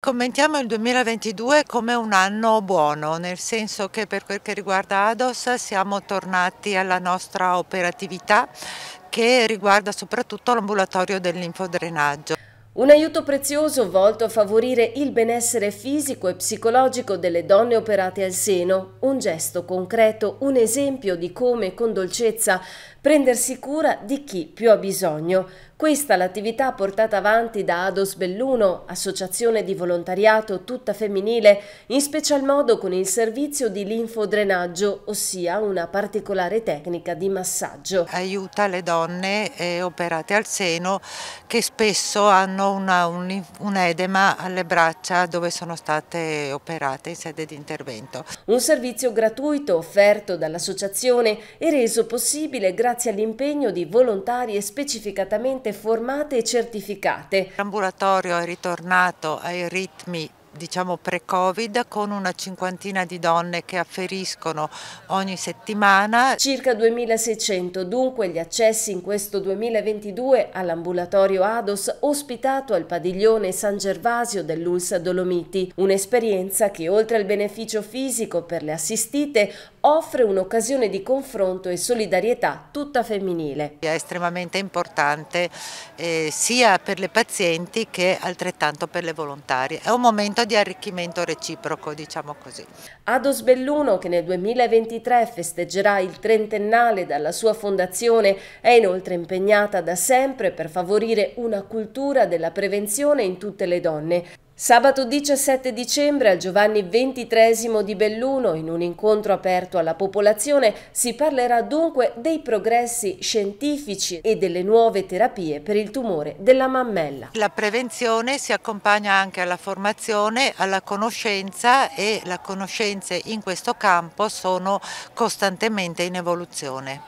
Commentiamo il 2022 come un anno buono, nel senso che per quel che riguarda ADOS siamo tornati alla nostra operatività che riguarda soprattutto l'ambulatorio dell'infodrenaggio. Un aiuto prezioso volto a favorire il benessere fisico e psicologico delle donne operate al seno, un gesto concreto, un esempio di come con dolcezza prendersi cura di chi più ha bisogno. Questa è l'attività portata avanti da Ados Belluno, associazione di volontariato tutta femminile, in special modo con il servizio di linfodrenaggio, ossia una particolare tecnica di massaggio. Aiuta le donne eh, operate al seno che spesso hanno una, un, un edema alle braccia dove sono state operate in sede di intervento. Un servizio gratuito offerto dall'associazione è reso possibile grazie all'impegno di volontarie specificatamente formate e certificate. L'ambulatorio è ritornato ai ritmi diciamo pre-Covid con una cinquantina di donne che afferiscono ogni settimana. Circa 2600 dunque gli accessi in questo 2022 all'ambulatorio ADOS ospitato al padiglione San Gervasio dell'Ulsa Dolomiti, un'esperienza che oltre al beneficio fisico per le assistite offre un'occasione di confronto e solidarietà tutta femminile. È estremamente importante eh, sia per le pazienti che altrettanto per le volontarie. È un momento momento di arricchimento reciproco, diciamo così. Ados Belluno, che nel 2023 festeggerà il trentennale dalla sua fondazione, è inoltre impegnata da sempre per favorire una cultura della prevenzione in tutte le donne. Sabato 17 dicembre al Giovanni XXIII di Belluno, in un incontro aperto alla popolazione, si parlerà dunque dei progressi scientifici e delle nuove terapie per il tumore della mammella. La prevenzione si accompagna anche alla formazione, alla conoscenza e le conoscenze in questo campo sono costantemente in evoluzione.